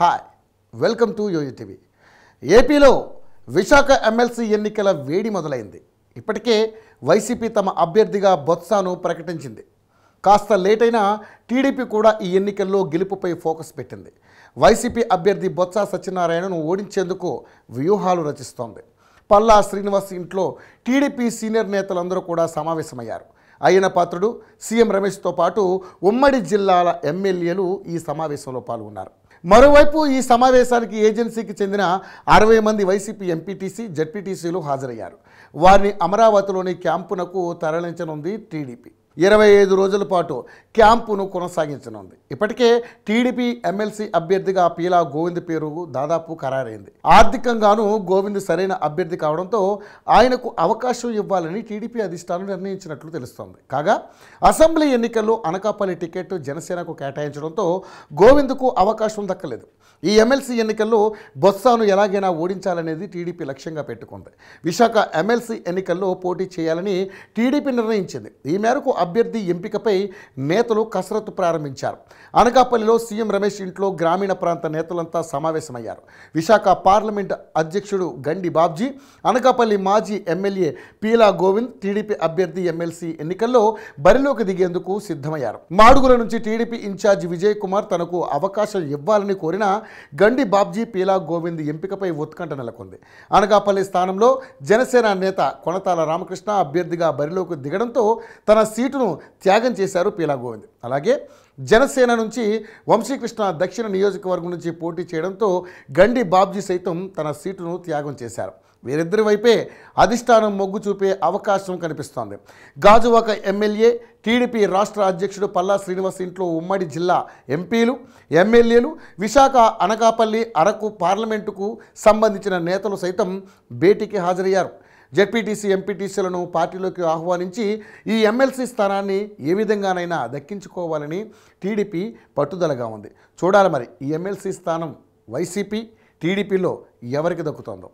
hi welcome to యోజి TV ఏపీలో Visakha MLC ఎన్నికల వేడి మొదలైంది ఇప్పటికే వైసీపీ తమ అభ్యర్థిగా బొత్సాను ప్రకటించింది కాస్త లేట్ అయినా టీడీపీ కూడా ఈ ఎన్నికల్లో గెలుపుపై ఫోకస్ పెట్టింది వైసీపీ అభ్యర్థి బొత్స సత్యనారాయణను ఓడించేందుకు వ్యూహాలు రచిస్తోంది పల్లా శ్రీనివాస్ ఇంట్లో టీడీపీ సీనియర్ నేతలందరూ కూడా సమావేశమయ్యారు అయిన పాత్రుడు సీఎం రమేష్తో పాటు ఉమ్మడి జిల్లాల ఎమ్మెల్యేలు ఈ సమావేశంలో పాల్గొన్నారు మరోవైపు ఈ సమావేశానికి ఏజెన్సీకి చెందిన అరవై మంది వైసీపీ ఎంపీటీసీ జడ్పీటీసీలు హాజరయ్యారు వారిని అమరావతిలోని క్యాంపునకు తరలించనుంది టీడీపీ ఇరవై ఐదు రోజుల పాటు క్యాంపును కొనసాగించనుంది ఇప్పటికే టీడీపీ ఎమ్మెల్సీ అభ్యర్థిగా పీలా గోవింద్ పేరు దాదాపు ఖరారైంది ఆర్థికంగానూ గోవింద్ సరైన అభ్యర్థి కావడంతో ఆయనకు అవకాశం ఇవ్వాలని టీడీపీ అధిష్టానం నిర్ణయించినట్లు తెలుస్తోంది కాగా అసెంబ్లీ ఎన్నికల్లో అనకాపల్లి టికెట్ జనసేనకు కేటాయించడంతో గోవింద్కు అవకాశం దక్కలేదు ఈ ఎమ్మెల్సీ ఎన్నికల్లో బొత్సాను ఎలాగైనా ఓడించాలనేది టీడీపీ లక్ష్యంగా పెట్టుకుంది విశాఖ ఎమ్మెల్సీ ఎన్నికల్లో పోటీ చేయాలని టీడీపీ నిర్ణయించింది ఈ మేరకు అభ్యర్థి ఎంపికపై నేతలు కసరత్తు ప్రారంభించారు అనకాపల్లిలో సీఎం రమేష్ ఇంట్లో గ్రామీణ ప్రాంత నేతలంతా సమావేశమయ్యారు విశాఖ పార్లమెంట్ అధ్యక్షుడు గండి బాబ్జీ అనకాపల్లి మాజీ ఎమ్మెల్యే పీలా గోవింద్ టీడీపీ అభ్యర్థి ఎమ్మెల్సీ ఎన్నికల్లో బరిలోకి దిగేందుకు సిద్ధమయ్యారు మాడుగుల నుంచి టీడీపీ ఇన్ఛార్జ్ విజయ్ కుమార్ తనకు అవకాశం ఇవ్వాలని కోరిన గండి బాబ్జీ పీలా గోవింద్ ఎంపికపై ఉత్కంఠ నెలకొంది అనకాపల్లి స్థానంలో జనసేన నేత కొనతాల రామకృష్ణ అభ్యర్థిగా బరిలోకి దిగడంతో తన సీటు సీటును త్యాగం చేశారు పీలా గోవింద్ అలాగే జనసేన నుంచి వంశీకృష్ణ దక్షిణ నియోజకవర్గం నుంచి పోటీ చేయడంతో గండి బాబ్జీ సైతం తన సీటును త్యాగం చేశారు వీరిద్దరి వైపే అధిష్టానం మొగ్గు చూపే అవకాశం కనిపిస్తోంది గాజువాక ఎమ్మెల్యే టీడీపీ రాష్ట్ర అధ్యక్షుడు పల్లా శ్రీనివాస్ ఇంట్లో ఉమ్మడి జిల్లా ఎంపీలు ఎమ్మెల్యేలు విశాఖ అనకాపల్లి అరకు పార్లమెంటుకు సంబంధించిన నేతలు సైతం భేటీకి హాజరయ్యారు జెడ్పీటీసీ ఎంపీటీసీలను పార్టీలోకి ఆహ్వానించి ఈ ఎమ్మెల్సీ స్థానాన్ని ఏ విధంగానైనా దక్కించుకోవాలని టీడీపీ పట్టుదలగా ఉంది చూడాలి మరి ఈ ఎమ్మెల్సీ స్థానం వైసీపీ టీడీపీలో ఎవరికి దక్కుతుందో